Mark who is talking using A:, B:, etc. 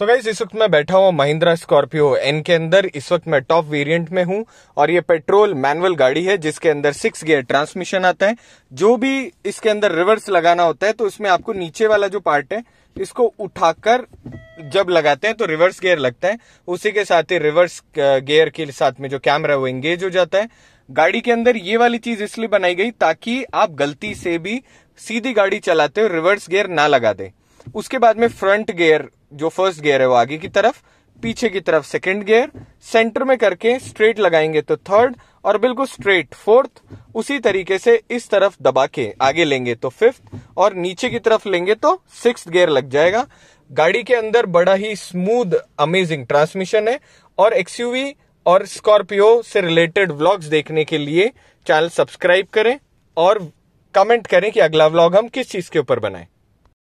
A: so guys इस वक्त मैं बैठा हुआ महिंद्रा स्कॉर्पियो एन के अंदर इस वक्त मैं टॉप वेरिएंट में हूं और ये पेट्रोल मैनुअल गाड़ी है जिसके अंदर सिक्स गियर ट्रांसमिशन आता है जो भी इसके अंदर रिवर्स लगाना होता है तो इसमें आपको नीचे वाला जो पार्ट है इसको उठाकर जब लगाते हैं तो रिवर्स गियर लगता है उसी के साथ ही रिवर्स गियर के साथ में जो कैमरा है वो एंगेज हो जाता है गाड़ी के अंदर ये वाली चीज इसलिए बनाई गई ताकि आप गलती से भी सीधी गाड़ी चलाते हो रिवर्स गियर ना लगा दे उसके बाद में फ्रंट गियर जो फर्स्ट गियर है वो आगे की तरफ पीछे की तरफ सेकंड गियर सेंटर में करके स्ट्रेट लगाएंगे तो थर्ड और बिल्कुल स्ट्रेट फोर्थ उसी तरीके से इस तरफ दबा के आगे लेंगे तो फिफ्थ और नीचे की तरफ लेंगे तो सिक्स गियर लग जाएगा गाड़ी के अंदर बड़ा ही स्मूथ अमेजिंग ट्रांसमिशन है और एक्सयूवी और स्कॉर्पियो से रिलेटेड व्लॉग्स देखने के लिए चैनल सब्सक्राइब करें और कमेंट करें कि अगला व्लॉग हम किस चीज के ऊपर बनाएं